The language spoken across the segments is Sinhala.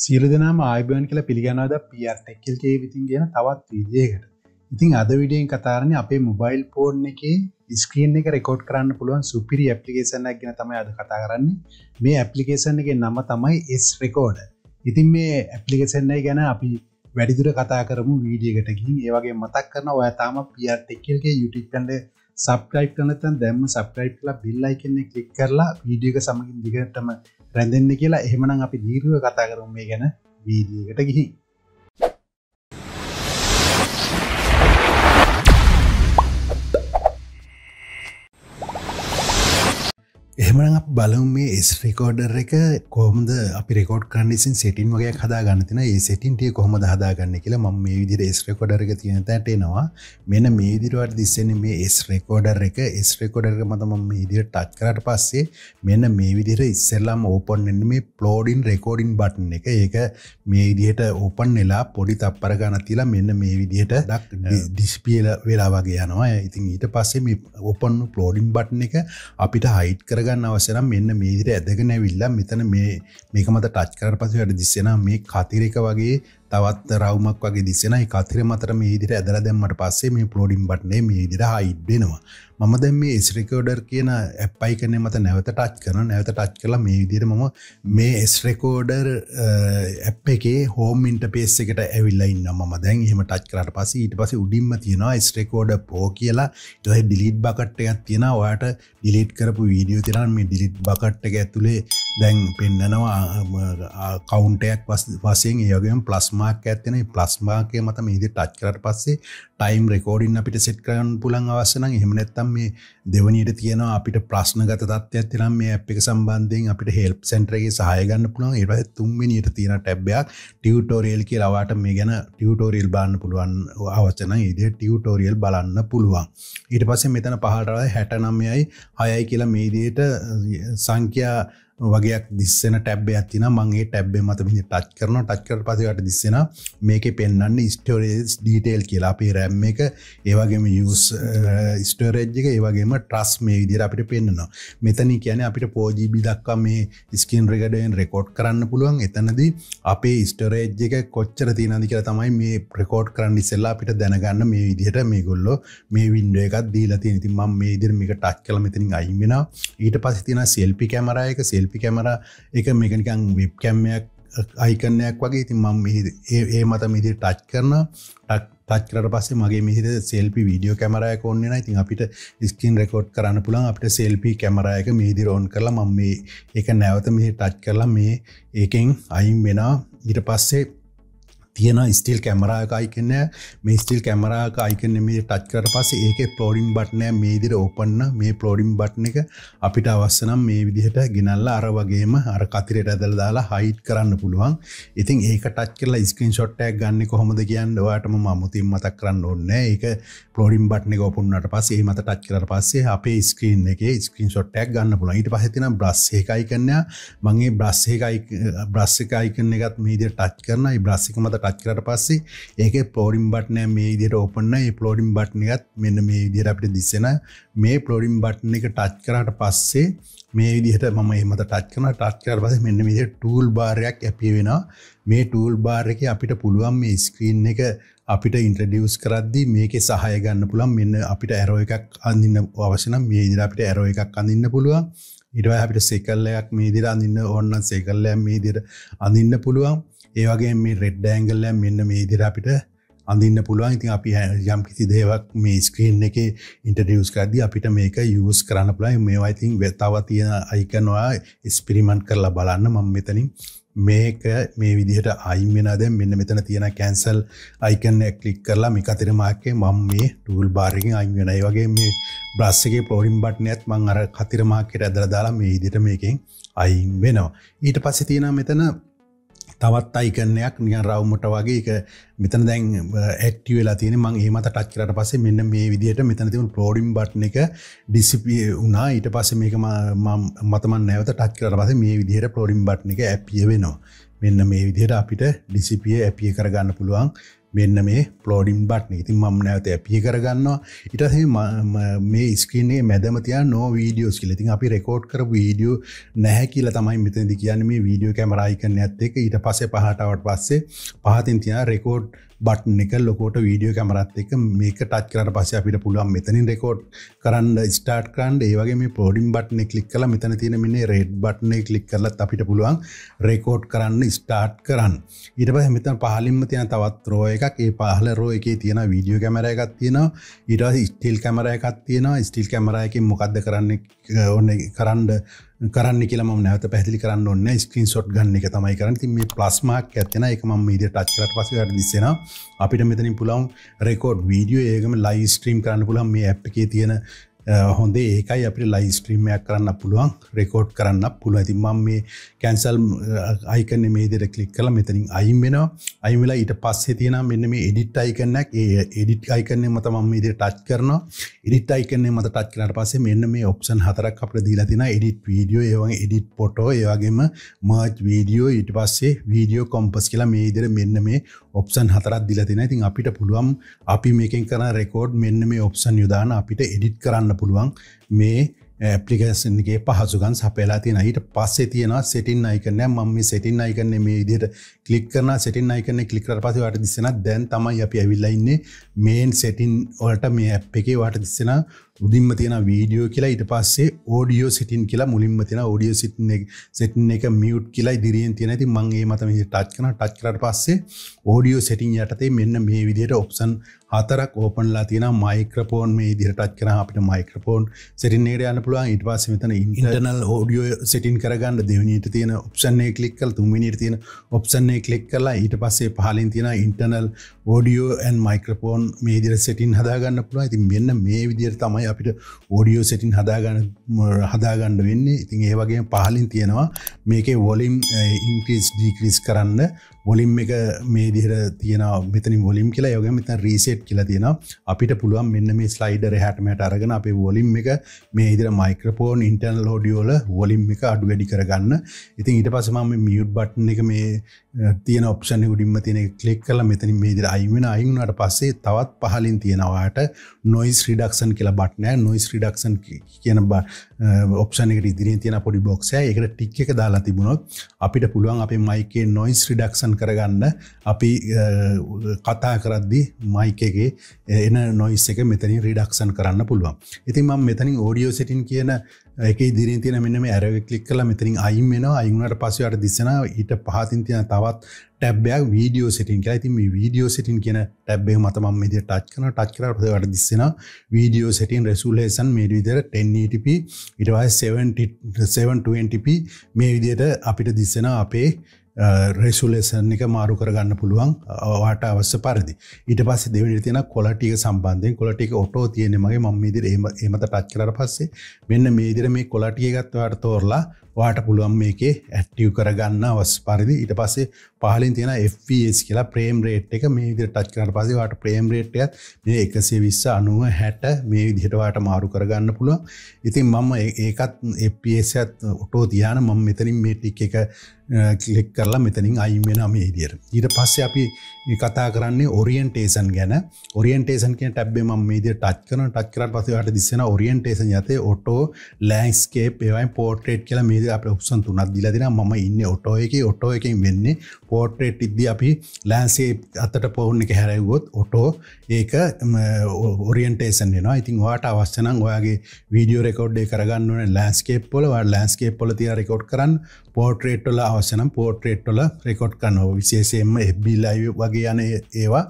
සියලු දෙනාම ආයිබයන් කියලා පිළිගනවද පටෙක්කල්ගේ විතින් ගෙන තවත් විදියකට ඉතින් අද විඩියෙන් කතාරණ අපේ මොබයිල් පෝර්න් එක ස්ක්‍රීන් එක රෙකෝඩ් කරන්න පුළුවන් සුපිරි ඇපලිකේෂන ගැන තමයි අද කතා කරන්නේ මේ ඇපලිකේෂන් එක නම තමයි එස් රෙකෝඩ ඉතින් මේ ඇපලිකේෂන්නයි ගැන අපි වැඩිදුර කතා කරමු වීඩියකටකින් ඒවගේ මතක් කරන ඔය තාම පියටෙක්කල්ගේ යුටිපන්ඩ සබ්‍රයි් කනතන් දැම සබ්‍රයි් කලා බිල්ලයි කෙන්නේ කලික් කරලා වීඩියක සමගින් දිගටම රැඳෙන්න්න කියලා එහෙමනම් අපි දීර්ුව කතා කරුම් මේ ගැන වීදියකට ගිහින්. එහමන බලම් මේ එස් රෙකෝඩර් එක කොහොමද අපි රෙකෝඩ් කන්ඩිසින් සිටින් වගේ හදා ගන්නතින ඒ සිටින්ටිය කොහොම හදාගන්න කියලා ම මේ විදිර එස් රෙකෝඩර් එක තියෙන තැටේනවා මෙන මේ දිරුවට දිස්සන මේ එස් රෙකෝඩර් එක එස් රෙකෝඩර් මතම මේ ඉදිර ටත් කරට පස්සේ මෙන්න මේ විදිර ඉස්සල්ලාම් ඕපන්න්න මේ පලෝඩින් රෙකෝඩින් බටන් එක ඒක මේ විදිහට ඕපන් වෙලා පොඩි තප්පර ගන්න තිලා මෙන්න මේ විදිහට දක් ඩිස්පියල වෙලා වගේ යනවා ඉතින් ඊට පස්සේ මේ ඕපන් පලෝඩින් බට්න එක අපිට හයිට් කරග ගන්න අවසනම් මෙන්න මේදිර ඇදගෙන විල්ලා මෙතන මේ මේක මත ටච් කර පසු වැඩ දිස්සෙන මේ කතිරෙක වගේ තවත් රවමක් වගේ දිස්සෙන කතිර මතර මේදිර ඇදර දැම්මට පස්සේ මේ පලෝඩිම් බට්නේ මේදිර හයිඩ්බෙනවා මම දැ මේ ස්රෙකෝඩර් කියන ඇප්පයි කන මත නැවත ටච් කරන නැවත ටච් කලා මේ විදිර මම මේ ස්රෙකෝඩර් ඇප් එකේ හෝම් ඉන්ටපේස් එකට ඇවිල්ලයින්න ම දැන් හම ටච් කරට පස ඊට පස උඩින්ම තියෙනවා ස්ට්‍රෙකෝඩ පෝ කියලා ඩ ඩිලිට් බකට් එකත් තියෙන ඔයාට ඩිලිට් කරපු වීඩියෝ තිරන් මේ ඩිලිට් බකට් එක ඇතුළේ දැන් පෙන්න්නනවා කවන්ටයක් පස් වසයෙන් ඒයගේම ප්ලස්මාක් ඇත්තන ප්ලස්මාකය මතම ඉදි ටච්කරට පස්සේ ටයිම් රෙකෝඩින් අපිට සෙට් කරයන් පුළන් අවස්සන හෙමනැත්තම් මේ දෙවනිට තියෙන අපිට ප්‍රශ්න ගත තත්ව ඇතිනම් මේ අප එක සම්බන්ධයෙන් අපිට හෙල්ප් සෙන්ටරගේ සහයගන්න පුළන් ඒවයි තුන්මිනිට තියෙන ටැබ්බයක් ටියවටෝරියල් කිය ලවාට මේ ගැන ටියවටෝරියල් බාන්න පුළුවන් අවචන ඉදිය ටියවටෝරියල් බලන්න පුළුවන් ඊට පස්සේ මෙතන පහටව හැට නම්යයි හයයි කියලා මේදයට සංඛ්‍යා වගේ දිස්සන ටැබ්බ ඇතින මගේ ටැබ්බේ මතමි ටච් කරන ටක්කර පසට දිස්සෙන මේක පෙන්න්න ස්ටෝරේස් ඩීටේල් කියලා අපේ රැම් එක ඒවගේම යස් ස්ටෝරේජ්ක ඒවගේම ට්‍රස් මේ විදිර අපිට පෙන්න්නවා මෙතනි කියන අපිට පෝජීබි දක්වා මේ ස්කින් රෙකඩයෙන් රෙකෝඩ් කරන්න පුළුවන් එතනද අපේ ස්ටෝරේජ් එක කොච්චර තියනදි කියලා තමයි මේ ප්‍රකෝඩ් කරන්න ඉසෙල්ලා අපිට දැනගන්න මේ විදිහට මේ ගොල්ලො මේ වින්ඩුව එකත් දීලා තියනති ම මේ ඉදිරමික ටක් කල මෙතනින් අයිමෙන ඊට පසිතින සෙල්පි කැමරයක සෙල් ලිපි කැමර එක මේකනිකං වෙබ් කැම්මයක් අයිකන්නයක් වගේ ඉතින් මම ඒ මත මිදි ටච් කරන ටච්කරට පස්සේ මගේ මිහිද සෙල්පි වීඩියෝ කැමරයක ඔන්නන ඉතින් අපිට ස්කින් රෙකෝඩ් කරන්න පුළන් අපට සෙල්පි කැමරයක මිහිදි රෝන් කරලා මම මේ එක නැවත මෙහි ටච් කරලා මේ ඒකෙන් අයිම් වෙනා ඉට පස්සේ තියෙන ස්ටිල් කැමරාක අයිකන්න මේ ස්ටිල් කැමරාක අයිකන්න මේ ටච් කර පස ඒක පලෝඩිම් බට්නෑ මේ දිර ඔපන්න මේ පලෝඩිම් බට්න එක අපිට අවස්සනම් මේ විදිහට ගෙනල්ලා අර වගේම අර කතිරයට ඇදල් දාලා හයිට් කරන්න පුළුවන් ඉතින් ඒක ටච් කරලා ස්කින් ෂොට්ටයක් ගන්න කොහොමද කියන්න වාටම මමුතින් මතක් කරන්න ඕන්න ඒක පලෝඩිම් බට්න එක ඔපන්නට පසේ මත ටච් කර පස්සේ අපේ ස්ක්‍රීන් එක ස්කින් ෂොට්ටයක් ගන්න පුළ ඊට පහතින බ්‍රස්සේකයි කරන්න මගේ බ්‍රස්සේකයි බ්‍රස්සිකයිකන එකත් මේදිය ටච් කරන බ්‍රස්සික මත කත් කරට පස්සේ ඒක පෝඩිම් බට්නය මේ දිට ඔපන්න ඒ පලෝඩිම් බට්න එකත් මෙන්න මේ විදිර අපට දිස්සෙන මේ පලෝඩිම් බට්න එක ටච් කරට පස්සේ මේ විදිහට මම එමත ටච් කන ටච් කර පස මෙන්න විදි ටූල් බාරයක් ඇපි වෙන මේ ටූල් බාර එක අපිට පුළුවන් මේ ස්ක්‍රීන් එක අපිට ඉන්ට්‍රඩියස් කරද්දි මේක සහය ගන්න පුළන් මෙන්න අපිට ඇරෝ එකක් අඳන්න අවශන මේ දිර අපිට ඇරෝ එකක් අඳන්න පුළුවන් ඉඩව අපිට සේකල්ලයක් මේ දිර අඳන්න ඔන්න සේකල්ලයක් මේ දිර අඳන්න පුළුවන් ඒවගේ මේ රෙඩ්ඩෑංගල්ල මෙන්න මේ දිරාපිට අඳන්න පුළුවන් ඉතින් අපි යම් කිසි දේවක් මේ ස්ක්‍රීන් එක ඉන්ටඩියස් කරදි අපිට මේක යස් කරන්න පුළයි මේවා ඉතින් වෙතාව තියෙන අයිකනවා ස්පිරිමන්් කරලා බලන්න මං මෙතනින් මේක මේ විදිහට අයිමෙනද මෙන්න මෙතන තියෙන කැන්සල් අයිකන්න කලික් කරලා මිකතර මාකේ මං මේ ටූල් බාරිගෙන් අයිවෙනයි වගේ මේ බ්‍රස්සගේ පෝඩිම් බට්නයත් මං අර කතිරමාකට ඇදර දාලා මේ ඉදිට මේකින් අයිම් වෙනවා ඊට පස්ස තියෙන මෙතන තවත් අයිකනයක් නිය රවමට වගේ එක මෙතන දැන් ඇක්ටවලා තියෙන මං ඒමත ටච්චරට පසේ මෙන්න මේ විදිහට මෙතනතිම පෝඩිම් බට්න එක ඩිසිපිය වුණා ඊට පස්ස මේක මතමන් නැවත ටක්කරට පස මේ විදිහට පෝඩිම් බට්න එක ඇපිය වෙනවා මෙන්න මේ විදිහට අපිට ඩිසිපිය ඇපිය කරගන්න පුළුවන් මෙන්න මේ පලෝඩින් බට්න ඉතින් මම නැවත ඇපිය කරගන්නවා ඉටසේ මේ ස්කනේ මැදමතිය නෝ වීඩියෝස් කියලතින් අපි රෙකෝඩ් කර වීඩියෝ නැහැ කියල තමයි මෙතනදි කියන්නේ මේ වීඩියෝ කැමරයිකන්න ඇත්ත එක ඊට පසේ පහටවට පස්සේ පහතින් තියා රෙකෝඩ් බට් එක ලොකෝට වීඩියෝ කැමරත් එක මේක ටච් කරට පස්ස අපිට පුළුවන් මෙතනින් රෙකෝඩ් කරන්න ස්ටාට් කරන්ඩ ඒවගේ මේ පෝඩිම් බට්න කලික් කල මෙතන තියෙන මේ රෙඩ් බට්න කලික් කරලත් අපිට පුළුවන් රෙකෝඩ් කරන්න ස්ටාර්ට් කරන්න ඊට පහ මෙතන පහලින්ම තියෙන තවත් රෝ එකක් ඒ පහල රෝ එකේ තියෙන වීඩියෝ කැමර එකක් තියෙන ඊට ස්ටිල් කැමර එකක් තියෙන ස්ටිල් කැමරයකින් මොකක්ද කරන්න ඔන්න කරන්ඩ කරන්න කියල ම නැත පැදිලි කරන්න ඔන්න ස්ක්‍රීන් සොට් ගන්න එක තමයි කරන්න ති මේ ප්ලස්මක් ඇත්තන එක ම මීඩිය ටච් කරට පස වැඩ දිස්සෙන අපිට මෙතනින් පුලවන් රෙකෝඩ් වීඩියෝ ඒකම ලයි ස්ට්‍රීම් කරන්න පුලන් මේ ඇ් එකේ තියෙන හොඳේ ඒකයි අපි ලයි ස්ට්‍රීමයක් කරන්න පුළුවන් රෙකෝඩ් කරන්න පුළුව ඇති මං මේ කැන්සල් අයිකන මේ දෙර කලික් කල මෙතනින් අයිම් වෙනවා අයිමලා ඊට පස්සේ තියෙන මෙන්න මේ එඩිට් අයිකන්නක් ඒ එඩිට් අයිකන්නේ මත මම මේදේ ටච් කරනවා එඩිට් අයිකන්නේ මත ටච් කරට පස්සේ මෙන්න මේ ඔප්ෂන් හතරක් අපට දීලා තින එඩිට් වීඩියෝ ඒවගේ එඩිට් පොටෝ ඒවගේම මර්ච් වීඩියෝ ඊට පස්සේ වීඩියෝ කොම්පස් කියලා මේ ඉදිර මෙන්න මේ ඔප්සන් හතරත් දිල තින ඉතින් අපිට පුළුවන් අපි මේකෙන් කරන රෙකෝඩ් මෙන්න මේ ඔප්සන් යුදාන අපිට එඩිට් කරන්න පුළුවන් මේ ඇපලිකේන්ගේ පහසුගන් සපේලා තියෙන හිට පස්සේ තියෙන සෙටින් අයිකනෑ මම සෙටින් අයිකන මේ ඉදිට කලික් කරන සෙටින් අයිකන කලිකර පසවට දිස්සෙන දැන් තමයි අපි ඇවිල්ලඉන්නේ මේන් සෙටින් ඔලට මේ ඇ් එකේ වාට දිස්සෙන උදින්ම තියෙන වීඩියෝ කියලා ඉට පස්සේ ෝඩියෝ සිටින් කියලා මුලින්ම තින ෝඩියෝ සිටන සෙටන් එක මියුට් කියලා දිරියෙන් තියෙන ඇති මංගේ මතම ටච් කන ටච් කරට පස්සේ ෝඩියෝ සිටින් යටතේ මෙන්න මේ විදියට ඔප්සන් හතරක් ඕපන්ලා තියෙන මයික්‍රපෝන් මේ දිරටත් කන අපිට මයික්‍රපෝන් සිටින්නේට යන්න පුළුවන් ඉට පස්ස මෙතන ඉන්ටනල් ෝඩියෝ සිටින් කරගන්න දෙවනිට තියෙන ඔප්සන්නේ කලික්කල් තුන්මිනිට තියෙන ඔප්සන්නේ කලික් කරලා ඊට පස්සේ පහලින් තියෙන ඉන්ටනල් ෝඩියෝ ඇන් මයික්‍රපෝන් මේ දිර සිටින් හදාගන්න පුළුවන් ඇති මෙන්න මේ විදිර තමයි අපිට ඕඩියෝ සෙටින් හදාගන්න හදාගණ්ඩ වෙන්නේ ඉතින් ඒ වගේ පහලින් තියෙනවා මේකේ වොලිම් ඉන්ක්‍රීස් ඩීක්‍රිස් කරන්න වොලිම් එක මේ දිහර තියෙන මෙතනි වොලිම් කියලා යොග මෙත රීසෙට් කියලා තියෙන අපිට පුළුවන් මෙන්න මේ ස්ලයිඩර් හැටමට අරගෙන අපේ වොලිම් එක මේ ඉදිර මයික්‍රපෝන් ඉන්ටර්න ලෝඩියෝල වොලිම් එක අඩු වැඩි කරගන්න ඉතින් ඊට පසමම මියුට් බට් එක මේ තියන ඔප්ෂණ ගුඩින්ම තියෙන කලෙක් කල මෙතනින් මේ දිර අයිවෙන අයිුණට පස්සේ තවත් පහලින් තියෙනවාට නොයිස් රිඩක්ෂන් කියලා බට බාට්නය නොයිස් රිඩක්ෂන් කියන ඔප්ෂන එක ඉදිරි තියෙන පොඩි බොක්ෂය එකට ටික් එක දාලා තිබුණොත් අපිට පුළුවන් අපේ මයිකේ නොයිස් රිඩක්ෂන් කරගන්න අපි කතා කරද්දි මයිකගේ එන නොයිස් එක මෙතනින් රිඩක්ෂන් කරන්න පුළුවන් ඉතින් මම මෙතනින් ඕඩියෝ සිටින් කියන ඒක ඉදිරින් තියෙන මෙන්න මේ ඇරව ක්ලික් කළා මෙතනින් අයින් වෙනවා අයින් වුණාට පස්සේ යාට දිස්සෙනවා ඊට පහතින් තියෙන තවත් ටැබ් එකක් වීඩියෝ සෙටින් කියලා. ඉතින් මේ වීඩියෝ සෙටින් කියන ටැබ් එක මත මම මේ විදිහට ටච් කරනවා ටච් කරාට පස්සේ යාට දිස්සෙනවා වීඩියෝ සෙටින් රෙසලූෂන් මේ විදිහට 1080p ඊට පස්සේ 720p මේ විදිහට අපිට දිස්සෙනවා අපේ රෙසුලෙසන් එක මාරු කරගන්න පුළුවන් වාට අවස්ස පරිදි ඊට පස්ස දෙවනි තියෙන කොලටික සම්බන්ධයෙන් කොලටික ඔටෝ තියෙන මගේ මම ඉදිර ඒමත ටච් කරට පස්සේ මෙන්න මේදිර මේ කොලටිය ගත්වාට තෝරලා වාට පුළුවන් මේකේ ඇට්ටියව් කරගන්න වස් පරිදි ඉට පස්සේ පහලින් තියෙන Fස් කියලා ප්‍රේම් රේට් එක මේ විදිර ටච් කරට පසේ වාට ප්‍රේම් රේට්යත් මේ එකසේ විස්ස අනුව හැට මේ විදිහටවාට මාරු කරගන්න පුළුව ඉතින් මම ඒකත් Fත් ඔටෝ තියන මම මෙතනින් මේ ටික් එක කලෙක් කරලා මෙතනින් අයිමෙන මේ ඉදිර ඊට පස්සේ අපි කතා කරන්නේ ඔරියන්ටේසන් ගැන ඔරියන්ටේසන් කිය ටැබ්බේ ම මේදිය ටච් කරන ටච් කරට පසවට දිස්සෙන ඔරියන්ටේසන් යතේ ඔටෝ ලෑන්ස්කේප් ඒවයි පෝට්‍රේට් කියලා මේ හිද අප උත්සන් තුනත් දිල දෙෙන ම ඉන්න ඔටෝ එක ඔටෝ එකින් වෙන්නේ පෝට්‍රේට් ඉද්ද අපි ලෑන්සේ අතට පොහුන්න එක හැරැවුවොත් ඔටෝ ඒක ඔරියන්ටේසන් න ඉතින් වාට අවස්සනං ඔයාගේ වීඩියෝ රෙකෝඩ්ඩේ කරගන්නන ලෑන්ස්කේප් පොල ලෑන්ස්කේප් පොල තිය රෙකෝඩ් කරන්න පෝට්‍රේට්ටොල අවසනම් පෝට්‍රේට්ටොල රෙකෝඩ් කනෝ විශේෂයෙන්ම එබ්බිල්ලයි වගේ යන ඒවා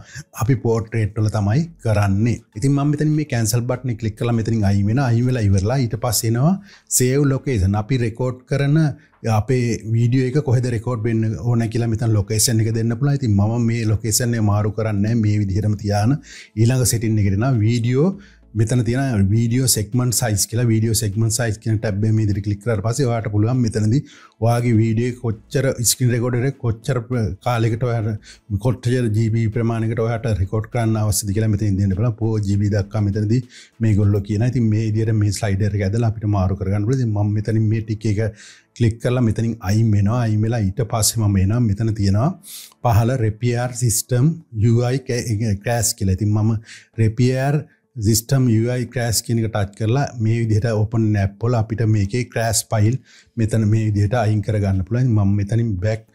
අපි පෝට්‍රේට්ටොල තමයි කරන්නේ ඉතින් මතන මේ කැන්සල් බට්න කලික්ල මෙතරින් අයිමෙන අයිවෙලා ඉවරලා ඊට පස්සෙනවා සේව් ලොකේසන් අපි රෙකෝඩ් කරන අපේ වීඩියෝ කොහෙද රෙකෝඩ් වෙන්න ඕන කියලා මෙතන් ලොකේෂන් එක දෙන්න පුළා ඉතින් ම මේ ලොකේෂන්නේ මාරු කරන්න මේ විදිහරම තියාන ඊළඟ සිටින් එකටෙන වීඩියෝ මෙතන තින වීඩියෝ සෙක්මන් සයිස් කියලා වීඩියෝ සෙක්මන් සයිස් කියන ටැබ්බේ මේදිරි කලික්කර පස වාට පුළුවන් මෙතනද වාගේ වීඩිය කොච්චර ස්කින් රෙකෝඩට කොච්චර කාලෙකට ඔයට කොට්ටජර ජීබ ප්‍රමාණකට ඔයට රෙකෝඩ් කරන්න අවස්සදි කියලා මෙත ඉදන්න බල පෝ ජීබි දක්කා මෙතනද මේ ගොල්ල කියන ති මේදියට මේ ස්ලයිඩර් ඇදල අපිට මාරු කරගන්න ලද ම මෙතන මේ ටික එක කලික් කරලා මෙතනින් අයිම් වෙනවා අයිමලා ඊට පස්සෙම මේනම් මෙතන තියෙනවා පහල රෙපියර් සිිස්ටම් යයි කෑස් කියලා ඉතින් මම රෙපියර් සිිස්ටම් UI ක්‍රෑස් කියනක ටච් කරලා මේ විදිහට ඔපන් නැප්පොල අපිට මේකේ ක්‍රෑස් පයිල් මෙතන මේ විදිහට අයින් කරගන්න පුළන් ම මෙතනින් බැක්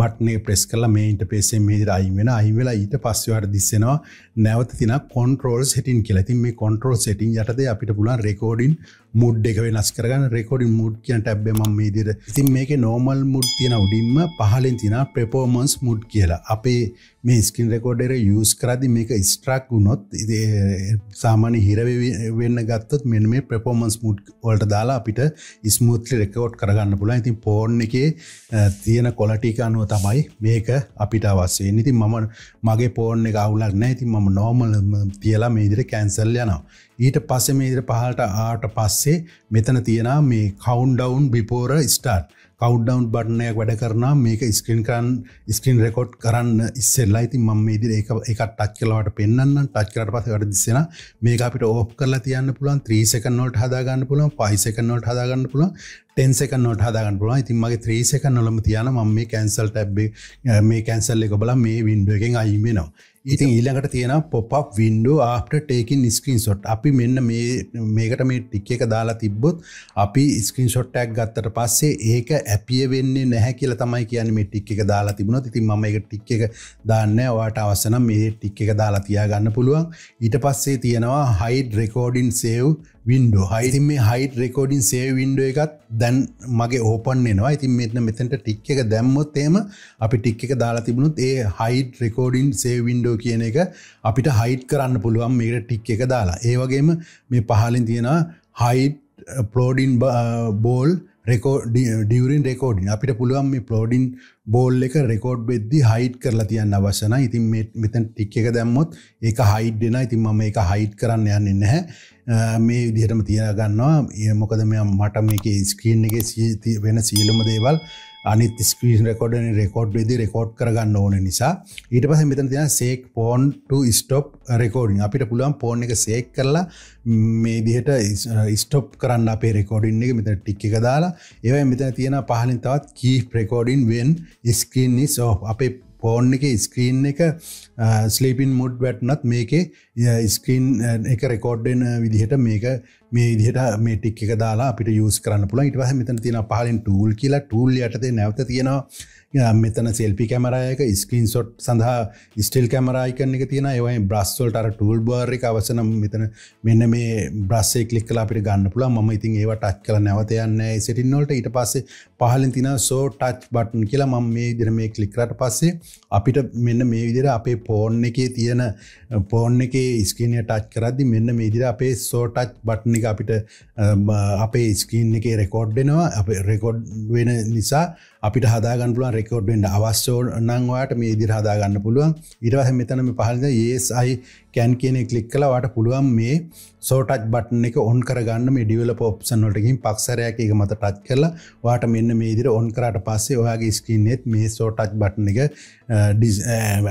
බට්නේ ප්‍රෙස් කල මේ ඉට පේසේ මේදර අයින් වෙන අයිවෙලා ඊට පස්සවට දිස්සෙනවා නැවත තින කොන්ටරෝල් සෙටින් කියලති මේ කොන්ටරෝල් සෙටින් යටද අපිට පුලන් රෙකෝඩින් මුඩ් එක වෙනස් කරගන්න රෙකෝඩින් මුඩ් කියන ටැබ්බ ම මේ දිර ඉතින් මේක නෝමල් මුඩ් තියෙන උඩින්ම පහලින් තින ප්‍රපෝමන්ස් මුඩ් කියලා අපේ මේ ස්කින් රෙකෝඩර යස් කරදි මේක ස්ට්‍රක් වුණොත් සාමාන්‍ය හිරවෙන්න ගත්තොත් මෙන මේ ප්‍රපෝමන්ස් මුඩ් වලට දාලා අපිට ස්මුූත්ලි රෙකෝඩ් කරගන්න පුලා ඉතින් පෝර්ණ එකේ තියෙන කොලටිකානුව තමයි මේක අපිට අවස්සේ ඉතින් මම මගේ පෝර්ණ එක අවුලක් නෑ ඉතින් ම නෝමල් තියලා මේදිර කැන්සල් යනවා ඊට පස්සෙ මේදර පහලට ආට පස්සේ මෙතන තියෙන මේ කවන්්ඩවන් බිපෝර ස්ටාර්ට කවඩ්ඩවන් බටනයක් වැඩ කරනා මේක ස්ක්‍රීන්කන් ස්ක්‍රීන් රෙකෝඩ් කරන්න ඉස්සෙල්ලා ඉතින් මම ඉදිර ඒක එකක් ටච් කලවට පෙන්න්න ටච් කරට පස වැඩ දිස්සෙන මේක අපිට ඕප් කරලා තියන්න පුළන් ත්‍රීසකනොට හදාගන්න පුළන් පයිසකනොට හදාගන්න පුළන් ටෙන්සකනොට හදාගන්න පුළන් ඉතින්මගේ ත්‍රීසකනොලම තියන ම මේ කැන්සල් ටැබ්බේ මේ කැන්සල් එක බල මේ වින්ඩුවකින් අයිමෙනවා ඉතින් ඊළඟට තියෙන popup window after taking screenshot අපි මෙන්න මේකට මේ ටික් එක දාලා තිබ්බොත් අපි ස්ක්‍රීන් ෂොට්ටක් ගත්තට පස්සේ ඒක ඇපිය වෙන්නේ නැහැ කියලා තමයි කියන මේ ටික් එක දාලා තිබුණ ඉතින් ම එක ටික් එක දාන්න වාට අවසන මේ ටික් එක දාලා තියාගන්න පුළුවන් ඊට පස්සේ තියෙනවා හයිඩ රෙකෝඩින් සේව් වින්ඩෝ හයිති මේ හයිට රෙකෝඩින් සේ වින්ඩ එකත් දැන් මගේ ඕපන් එනවා ඉතින් මෙන්න මෙතැට ටික් එක දැම්මොත් ඒම අපි ටික් එක දාලා තිබුණුත් ඒ hide recording save window video කියන එක අපිට හයිට් කරන්න පුළුවන් මේකට ටික් එක දාලා ඒවගේම මේ පහලින් තියෙන hide floating ball during recording අපිට පුළුවන් මේ පලෝඩින් බෝල් එක රෙකෝඩ් බෙද්දි හයිට් කරලා තියන්න අවශන ඉතින් මෙතන් ටික් එක දැම්මොත් ඒක හයිඩ් දෙෙන ඉතින් ම එක හයිට් කරන්න යන්න නැහැ uh, මේ විදිහටම තියගන්නවා ඒ මොකද මෙ මට මේක ස්ක්‍රීන් එක වෙන සියලුම දේවල් අනිත් ස්ක්‍රීන් රෙකෝඩන රෙකෝඩ් වෙදි රෙකෝඩ් කරගන්න ඕන නිසා ඊට පස මෙතන තින සේක් පෝන් ස්ටොප් රෙකෝඩින් අපිට පුළුවන් පෝන් එක සේක් කරලා මේ දිහට ස්ටොප් කරන්න අපේ රෙකෝඩින් එක මෙත ටික් එක දාලා ඒවයි මෙතන තියෙන පහලින් තවත් කී ප්‍රෙකෝඩින් වෙන් ස්කීන් නිස් අපේ ෆෝන් එක ස්ක්‍රීන් uh, uh, uh, එක ස්ලිපින් මුඩ් වැට්නත් මේකේ ස්ක්‍රීන් එක රෙකෝඩ්ඩෙන් විදිහට මේක මේ දිහට මේ ටික් එක දාලා අපිට යස් කරන්න පුළ ඉටවාහ මෙතන තියෙන පාලින් ටූල් කියලා ටූල් යටතේ නැවත තියෙනවා මෙතන සෙල්පි කැමරයක ස්කීන් සොට් සඳහා ස්ටල් කැමරයිකන එක තියෙන ඒවයි බ්‍රස්වල්ට අර ටූල් බර්රි අවසන මෙතන මෙන්න මේ බ්‍රස්සේ කලික් කලා අපිට ගන්න පුලා ම ඉතින් ඒව ටච් කල නැවතයන්න සිටින් නොට ඉට පස්සේ පහලින් තින සෝ ටච් බටන් කියලා මම මේ දිර මේ කලික්රට පස්සේ අපිට මෙන්න මේ විදිර අපේ පෝර්න් එකේ තියෙන පෝර්න් එක ස්කීනය ටච් කරදදි මෙන්න මේ දිර අපේ සෝටච් බට්න එක අපිට අපේ ස්කීන් එක රෙකෝඩ්ඩෙනවා අප රෙකෝඩ් වෙන නිසා අපිට හදාගන්නුවන් රෙ රෙකෝඩ්ෙන්ට අවස්්‍යෝ නංවාට මේ ඉදිරහදාගන්න පුළුවන් ඉරවහ මෙතනම පහල්ද ඒස්යි කැන් කියන කලික් කල වට පුළුවන් මේ සෝටච් බටන එක ඔන් කරගන්න මේ ඩියවල පෝප්සන් වලටකින් පක්සරයක් එක මත ටච් කරලා වාට මෙන්න මේදිර ඔන් කරට පස්සේ ඔයාගේ ස්කින්නෙත් මේ සෝටච් බටන එක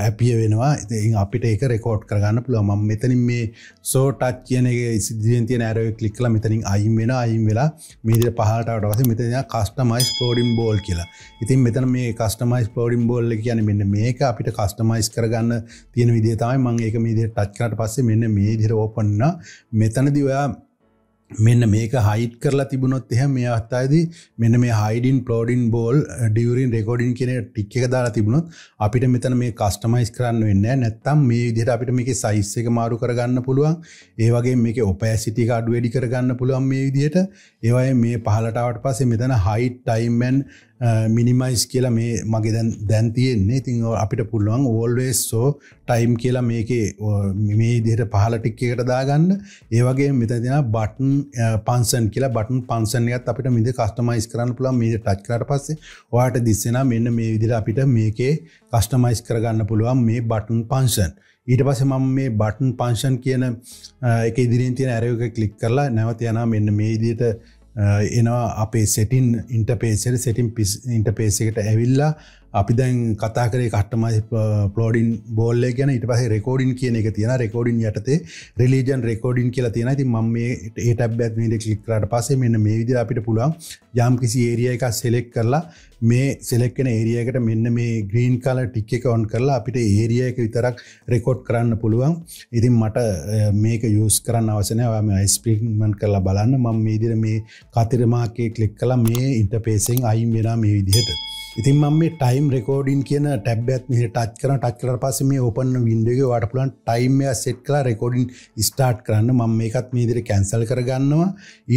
ඇපිය වෙනවා ඉතින් අපිට ඒක රෙකෝඩ් කරගන්න පුළුව ම මෙතනින් මේ සෝටච් කියන සිදියන්තිය නෑරව කලික්ල මෙතනින් අයිම් වෙන අයිම් වෙලා මේදිර පහටට වස මෙතන කස්ටමයිස් පෝඩිම් බෝල් කියලා ඉතින් මෙතන මේ කස්ටමයිස් පෝඩිම් බෝල්ල කියන මෙන්න මේක අපිට කස්ටමයිස් කරගන්න තියෙන විදිතමයි මං ඒක මේදිර ටච් රැක්කට පස්සේ මෙන්න මේ දිර ඕපන්න මෙතනදි ඔයා මෙන්න මේක හයිට් කරලා තිබුණොත් එහ මේ අත්තායිදී මෙන්න මේ හයිඩින් පලෝඩින් බෝල් ඩියවරින් රෙකෝඩින් කියන ටික් එක දාලා තිබුණොත් අපිට මෙතන මේ කස්ටමයිස් කරන්න වෙන්න නැත්තම් මේ විදිහට අපිට මේක සයිස් එක මාරු කරගන්න පුළුවන් ඒ වගේ මේක ඔපෑසිටි අඩු වැඩි කරගන්න පුළුවන් මේ විදිහට ඒවයි මේ පහලටාවට පස්සේ මෙතන හයිට් ටයිම්මන් මිනිමයිස් කියලා මේ මගේ දැන් දැන් තියෙන්නේ ඉතින් අපිට පුළුවන් ඕල්වේස් සෝ ටයිම් කියලා මේකේ මේ දිහට පහලටික්කයකට දාගන්න ඒවගේ මෙතතින බටන් පන්සන් කියලා බටන් පන්සන්යත් අපිට මිද කස්ටමයිස් කරන්න පුළන් මේ ටච් කරට පස්සේ ඔයාට දිස්සෙන මෙන්න මේ විදිර අපිට මේකේ කස්ටමයිස් කරගන්න පුළුවන් මේ බටන් පන්සන් ඊට පස මම මේ බටන් පංශන් කියන එක ඉදිරින් තියෙන ඇරයෝක කලික් කරලා නැවත යනා මෙන්න මේ දිට එනවා අපේ සෙටින් ඉන්ටපේසර සෙටින් ඉන්ටපේසකට ඇවිල්ලා අපි දැන් කතා කරේ කට්ටමයි පලෝඩින් බෝල්ල ගැන ඉට පහ රෙකෝඩින් කියන එක තියෙන රෙකෝඩින් යටතේ රිලීජන් රෙකෝඩින් කියලා තියෙන ති ම ඒට බැත් මේට ලික්රට පසේ මෙන්න මේ විදි අපිට පුළුවන් යම් කිසි ඒරිය එකක් සෙලෙක් කරලා මේ සෙලෙක්කන ඒරියකට මෙන්න මේ ග්‍රීන් කාල ටික් එක ඔන් කරලා අපිට ඒරිය එක විතරක් රෙකෝඩ් කරන්න පුළුවන් ඉතින් මට මේක යස් කරන්න අවසනය ම යිස්පික්මන් කරලා බලන්න මං මේදිර මේ කතිරමාකය කලික් කලා මේ ඉන්ටපේසිෙන් අයිම් වෙනා මේ විදිහට. ඉතින් මම මේ ටයිම් රෙකෝඩින් කියන ටැබ්බත් මෙහ ටච් කරන ටක් කර පස මේ ඔපන් වින්ඩගේ වට පුලන් ටයිම් සෙට් කලා රෙකෝඩින් ස්ටාර්ට් කරන්න මම එකත් මේදිරි කැන්සල් කරගන්නවා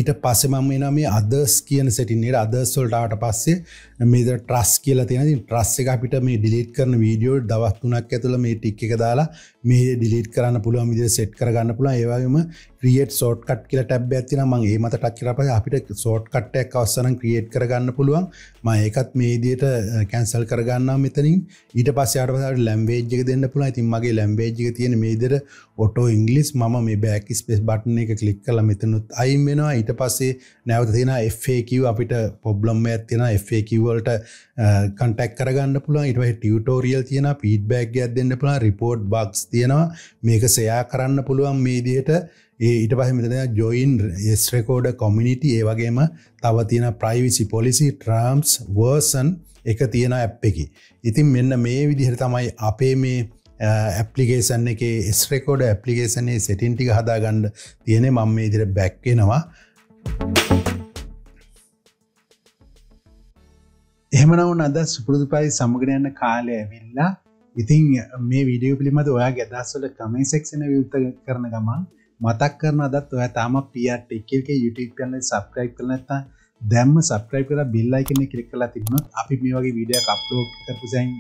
ඊට පස්සෙ මම එන මේ අදස් කියන සටින්නේට අදස්වල්ටාට පස්සේ මේද ට්‍රස් කියලා තියෙන ට්‍රස් එක අපිට මේ ඩිලිට් කරන වීඩියෝ දවස්තුනක් ඇතුළ මේ ටික් එක දාලා මේ ඩිලිට් කරන්න පුළුවන් විදිර සෙට් කරගන්න පුළා ඒවාගේම ක්‍රියට් සෝට්කට් කියල ටැබ් ඇතින මං ඒ මත ටච් කරප අපිට සෝට්කට්ටක් අවස්සන ක්‍රියට් කරගන්න පුළුවන් ම ඒකත් මේදියට කැන්සල් කරගන්න මෙතනින් ඊට පස්සයාට ලැම්බේජ්ක දෙන්න පුළ තින්මගේ ලැම්බේජ්ක තියෙන මේදර ඔටෝ ඉංගලිස් ම මේ බෑක් ස්පෙස් බට්න එක කලික් කල මෙතනුත් අයිම් වෙනවා ඊට පස්සේ නැවත තියෙන FAකිව අපිට පොබ්ලොම් ඇත්තිෙන FAකිවල්ට කටක් කරගන්න පුළන් ඉට ටියටෝරියල් තියෙන පිඩ්බැක්්ගයක් දෙන්න පුළා රිපෝට් බක්ස් තියෙනවා මේක සයා කරන්න පුළුවන් මේදියට ඊට පහමතන ජොයින් ස්්‍රකෝඩ කොමිනිිටි ඒවගේම තව තියෙන ප්‍රයිවිසි පොලිසි ට්‍රම්ස් වර්සන් එක තියෙන ඇප් එක. ඉතින් මෙන්න මේ විදිහර තමයි අපේ මේ ඇපලිකේෂන් එක ස්්‍රකෝඩ ඇපලිකේෂනේ සෙටින්ටික හදාගණ්ඩ තියෙන මං මේ ඉදිර බැක්කෙනවා. එහමනවන් අද සුපුරදු පයි සමගරයන්න කාලය ඇවිල්ලා ඉතින් මේ විඩියෝ පිළිමද ඔයා ගැදස්වල කමයි සෙක්ෂන විුත්ත කරන ගමන් මතක් කරන අදත් ඔය තාම පියට එකල්ක YouTube කන්න සබස්ක්‍රයිබ් කර නැත්තා දැම්ම සබස්ක්‍රයිබ් කලා බෙල්ලයි කන කලික් කලා තිබුණොත් අපි මේ වගේ විඩිය කප්ලෝ කරපුසයින්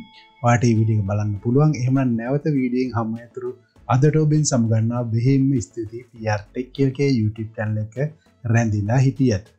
වාට විඩිය බලන්න පුළුවන් එහම නැවත වීඩියෙන් හම ඇතුරු අදටෝබෙන් සම්ගන්නා බෙහෙම ස්තුතියි පියර්ටෙක්කල්ගේ YouTube කැල්ල එක රැඳිලා හිටියට